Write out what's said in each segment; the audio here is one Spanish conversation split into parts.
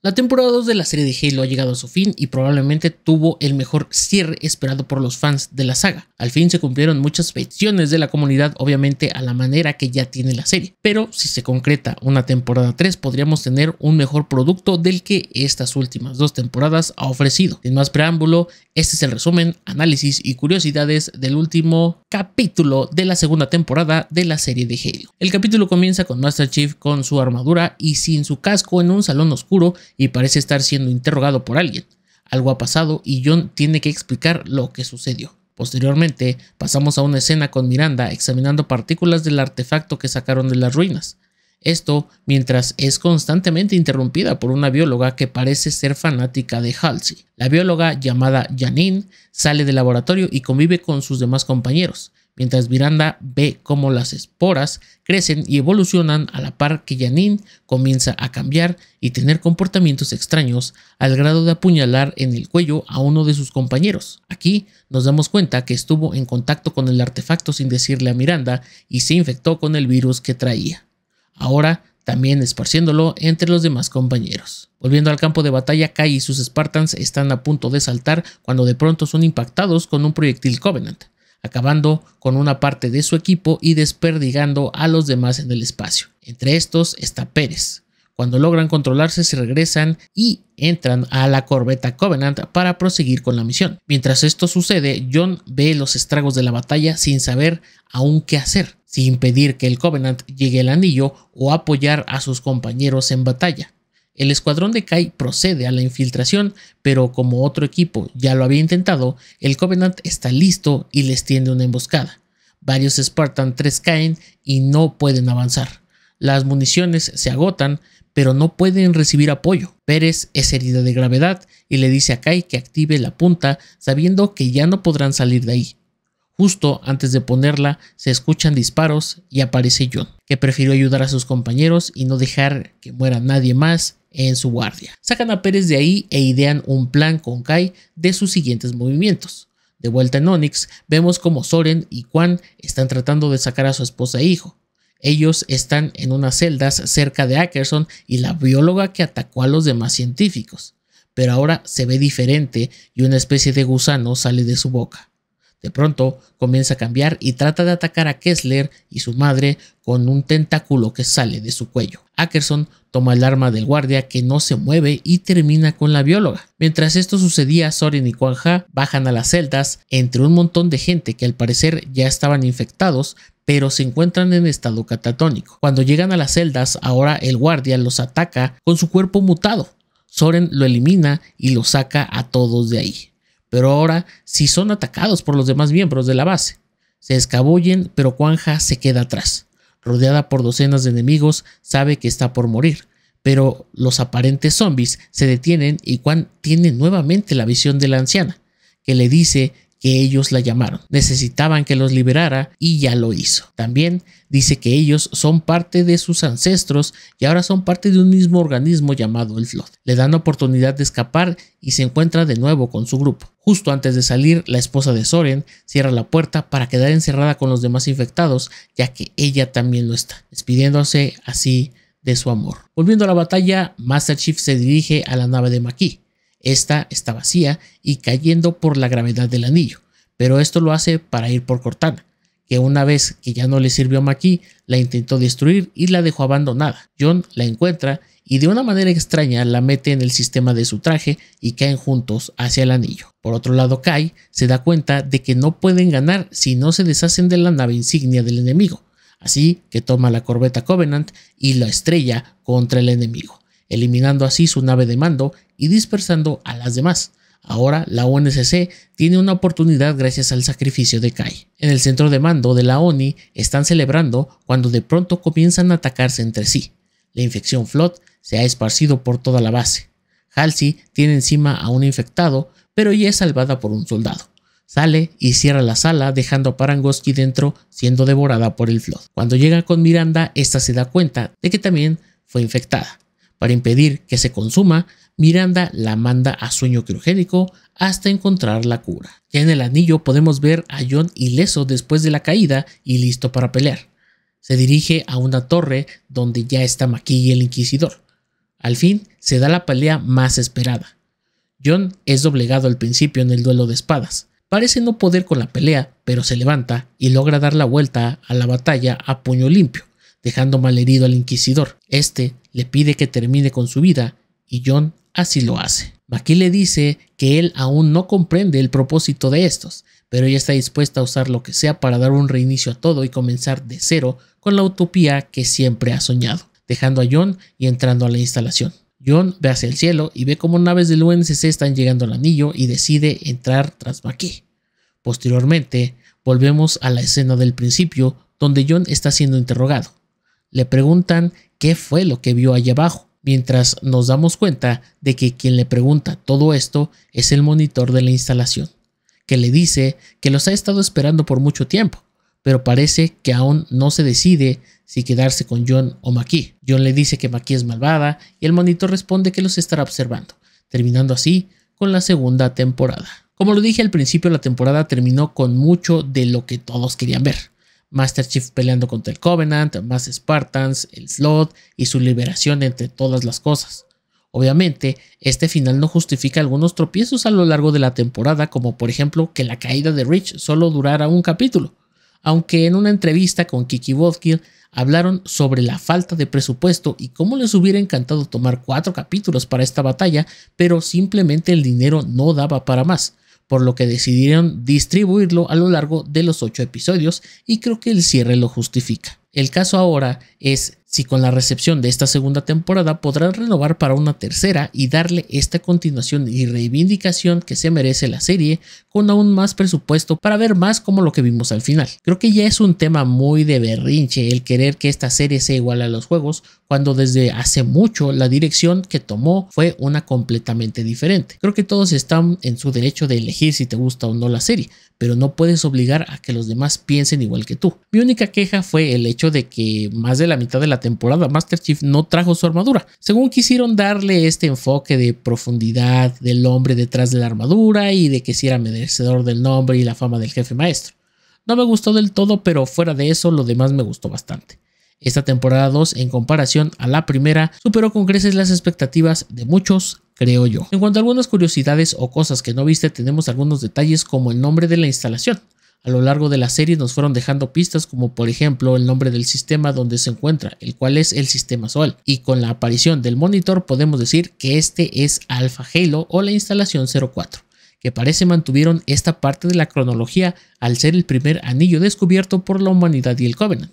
La temporada 2 de la serie de Halo ha llegado a su fin y probablemente tuvo el mejor cierre esperado por los fans de la saga. Al fin se cumplieron muchas peticiones de la comunidad, obviamente a la manera que ya tiene la serie, pero si se concreta una temporada 3 podríamos tener un mejor producto del que estas últimas dos temporadas ha ofrecido. Sin más preámbulo, este es el resumen, análisis y curiosidades del último capítulo de la segunda temporada de la serie de Halo. El capítulo comienza con Master Chief con su armadura y sin su casco en un salón oscuro y parece estar siendo interrogado por alguien. Algo ha pasado y John tiene que explicar lo que sucedió. Posteriormente, pasamos a una escena con Miranda examinando partículas del artefacto que sacaron de las ruinas. Esto mientras es constantemente interrumpida por una bióloga que parece ser fanática de Halsey. La bióloga llamada Janine sale del laboratorio y convive con sus demás compañeros mientras Miranda ve cómo las esporas crecen y evolucionan a la par que Yanin comienza a cambiar y tener comportamientos extraños al grado de apuñalar en el cuello a uno de sus compañeros. Aquí nos damos cuenta que estuvo en contacto con el artefacto sin decirle a Miranda y se infectó con el virus que traía. Ahora también esparciéndolo entre los demás compañeros. Volviendo al campo de batalla, Kai y sus Spartans están a punto de saltar cuando de pronto son impactados con un proyectil Covenant acabando con una parte de su equipo y desperdigando a los demás en el espacio. Entre estos está Pérez. Cuando logran controlarse se regresan y entran a la corbeta Covenant para proseguir con la misión. Mientras esto sucede, John ve los estragos de la batalla sin saber aún qué hacer, Sin impedir que el Covenant llegue al anillo o apoyar a sus compañeros en batalla. El escuadrón de Kai procede a la infiltración, pero como otro equipo ya lo había intentado, el Covenant está listo y les tiende una emboscada. Varios Spartan 3 caen y no pueden avanzar. Las municiones se agotan, pero no pueden recibir apoyo. Pérez es herida de gravedad y le dice a Kai que active la punta sabiendo que ya no podrán salir de ahí. Justo antes de ponerla se escuchan disparos y aparece John, que prefirió ayudar a sus compañeros y no dejar que muera nadie más en su guardia. Sacan a Pérez de ahí e idean un plan con Kai de sus siguientes movimientos. De vuelta en Onyx, vemos como Soren y Juan están tratando de sacar a su esposa e hijo. Ellos están en unas celdas cerca de Ackerson y la bióloga que atacó a los demás científicos, pero ahora se ve diferente y una especie de gusano sale de su boca. De pronto comienza a cambiar y trata de atacar a Kessler y su madre con un tentáculo que sale de su cuello. Ackerson toma el arma del guardia que no se mueve y termina con la bióloga. Mientras esto sucedía, Soren y Kwanja bajan a las celdas entre un montón de gente que al parecer ya estaban infectados, pero se encuentran en estado catatónico. Cuando llegan a las celdas, ahora el guardia los ataca con su cuerpo mutado. Soren lo elimina y lo saca a todos de ahí. Pero ahora sí son atacados por los demás miembros de la base. Se escabullen, pero Cuanja se queda atrás. Rodeada por docenas de enemigos, sabe que está por morir. Pero los aparentes zombies se detienen y Quan tiene nuevamente la visión de la anciana, que le dice que ellos la llamaron. Necesitaban que los liberara y ya lo hizo. También dice que ellos son parte de sus ancestros y ahora son parte de un mismo organismo llamado el Flood. Le dan oportunidad de escapar y se encuentra de nuevo con su grupo. Justo antes de salir, la esposa de Soren cierra la puerta para quedar encerrada con los demás infectados, ya que ella también lo está, despidiéndose así de su amor. Volviendo a la batalla, Master Chief se dirige a la nave de Maquis esta está vacía y cayendo por la gravedad del anillo, pero esto lo hace para ir por Cortana, que una vez que ya no le sirvió a Maki, la intentó destruir y la dejó abandonada. John la encuentra y de una manera extraña la mete en el sistema de su traje y caen juntos hacia el anillo. Por otro lado, Kai se da cuenta de que no pueden ganar si no se deshacen de la nave insignia del enemigo, así que toma la corbeta Covenant y la estrella contra el enemigo eliminando así su nave de mando y dispersando a las demás. Ahora la ONCC tiene una oportunidad gracias al sacrificio de Kai. En el centro de mando de la ONI están celebrando cuando de pronto comienzan a atacarse entre sí. La infección Flot se ha esparcido por toda la base. Halsey tiene encima a un infectado, pero ya es salvada por un soldado. Sale y cierra la sala dejando a Parangoski dentro siendo devorada por el Flood. Cuando llega con Miranda, esta se da cuenta de que también fue infectada. Para impedir que se consuma, Miranda la manda a sueño criogénico hasta encontrar la cura. Ya en el anillo podemos ver a John ileso después de la caída y listo para pelear. Se dirige a una torre donde ya está y el Inquisidor. Al fin se da la pelea más esperada. John es doblegado al principio en el duelo de espadas. Parece no poder con la pelea, pero se levanta y logra dar la vuelta a la batalla a puño limpio dejando malherido al inquisidor. Este le pide que termine con su vida y John así lo hace. Maki le dice que él aún no comprende el propósito de estos, pero ella está dispuesta a usar lo que sea para dar un reinicio a todo y comenzar de cero con la utopía que siempre ha soñado, dejando a John y entrando a la instalación. John ve hacia el cielo y ve cómo naves del uncc están llegando al anillo y decide entrar tras Maki. Posteriormente, volvemos a la escena del principio donde John está siendo interrogado. Le preguntan qué fue lo que vio allá abajo, mientras nos damos cuenta de que quien le pregunta todo esto es el monitor de la instalación, que le dice que los ha estado esperando por mucho tiempo, pero parece que aún no se decide si quedarse con John o Maki. John le dice que Maki es malvada y el monitor responde que los estará observando, terminando así con la segunda temporada. Como lo dije al principio, la temporada terminó con mucho de lo que todos querían ver. Master Chief peleando contra el Covenant, más Spartans, el Slot y su liberación entre todas las cosas. Obviamente, este final no justifica algunos tropiezos a lo largo de la temporada, como por ejemplo que la caída de Rich solo durara un capítulo, aunque en una entrevista con Kiki Wodkill hablaron sobre la falta de presupuesto y cómo les hubiera encantado tomar cuatro capítulos para esta batalla, pero simplemente el dinero no daba para más por lo que decidieron distribuirlo a lo largo de los ocho episodios y creo que el cierre lo justifica. El caso ahora es si con la recepción de esta segunda temporada podrán renovar para una tercera y darle esta continuación y reivindicación que se merece la serie con aún más presupuesto para ver más como lo que vimos al final. Creo que ya es un tema muy de berrinche el querer que esta serie sea igual a los juegos cuando desde hace mucho la dirección que tomó fue una completamente diferente. Creo que todos están en su derecho de elegir si te gusta o no la serie, pero no puedes obligar a que los demás piensen igual que tú. Mi única queja fue el hecho de que más de la mitad de la temporada Master Chief no trajo su armadura. Según quisieron darle este enfoque de profundidad del hombre detrás de la armadura y de que si era merecedor del nombre y la fama del jefe maestro. No me gustó del todo, pero fuera de eso lo demás me gustó bastante. Esta temporada 2, en comparación a la primera, superó con creces las expectativas de muchos, creo yo. En cuanto a algunas curiosidades o cosas que no viste, tenemos algunos detalles como el nombre de la instalación. A lo largo de la serie nos fueron dejando pistas como por ejemplo el nombre del sistema donde se encuentra, el cual es el sistema Sol, y con la aparición del monitor podemos decir que este es Alpha Halo o la instalación 04 que parece mantuvieron esta parte de la cronología al ser el primer anillo descubierto por la humanidad y el Covenant.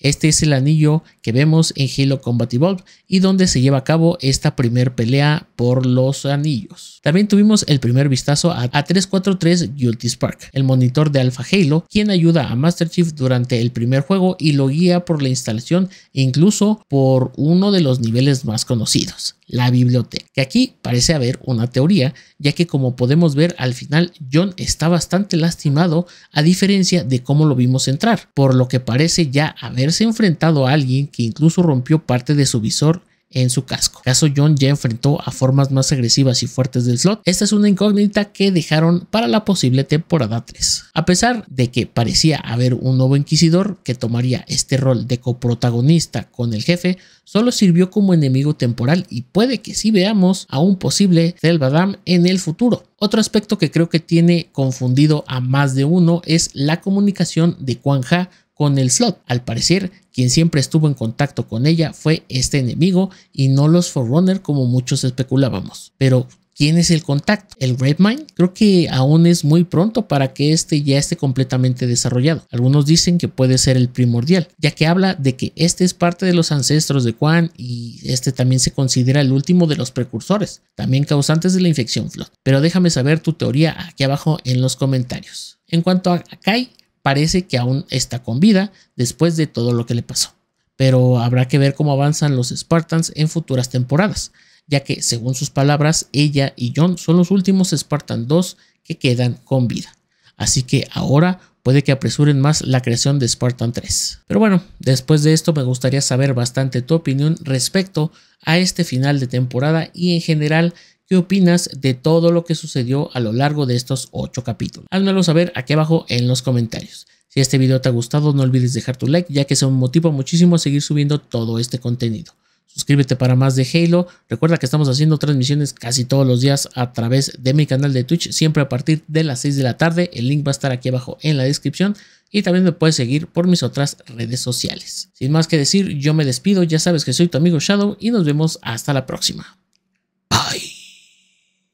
Este es el anillo que vemos en Halo Combat Evolved y donde se lleva a cabo esta primer pelea por los anillos. También tuvimos el primer vistazo a, 343 Guilty Spark, el monitor de Alpha Halo, quien ayuda a Master Chief durante el primer juego y lo guía por la instalación incluso por uno de los niveles más conocidos la biblioteca. aquí parece haber una teoría, ya que como podemos ver al final John está bastante lastimado a diferencia de cómo lo vimos entrar, por lo que parece ya haberse enfrentado a alguien que incluso rompió parte de su visor en su casco. Caso John ya enfrentó a formas más agresivas y fuertes del slot, esta es una incógnita que dejaron para la posible temporada 3. A pesar de que parecía haber un nuevo inquisidor que tomaría este rol de coprotagonista con el jefe, solo sirvió como enemigo temporal y puede que sí veamos a un posible Selvadam en el futuro. Otro aspecto que creo que tiene confundido a más de uno es la comunicación de Quan Ha con el slot. Al parecer, quien siempre estuvo en contacto con ella fue este enemigo y no los Forerunner como muchos especulábamos. Pero, ¿Quién es el contacto? ¿El redmine Creo que aún es muy pronto para que este ya esté completamente desarrollado. Algunos dicen que puede ser el primordial, ya que habla de que este es parte de los ancestros de Quan y este también se considera el último de los precursores, también causantes de la infección Flood. Pero déjame saber tu teoría aquí abajo en los comentarios. En cuanto a Kai, parece que aún está con vida después de todo lo que le pasó. Pero habrá que ver cómo avanzan los Spartans en futuras temporadas, ya que, según sus palabras, ella y John son los últimos Spartan 2 que quedan con vida. Así que ahora puede que apresuren más la creación de Spartan 3. Pero bueno, después de esto me gustaría saber bastante tu opinión respecto a este final de temporada y en general qué opinas de todo lo que sucedió a lo largo de estos 8 capítulos. Házmelo saber aquí abajo en los comentarios. Si este video te ha gustado no olvides dejar tu like ya que se un motivo muchísimo a seguir subiendo todo este contenido. Suscríbete para más de Halo. Recuerda que estamos haciendo transmisiones casi todos los días a través de mi canal de Twitch, siempre a partir de las 6 de la tarde. El link va a estar aquí abajo en la descripción. Y también me puedes seguir por mis otras redes sociales. Sin más que decir, yo me despido. Ya sabes que soy tu amigo Shadow y nos vemos hasta la próxima. Bye.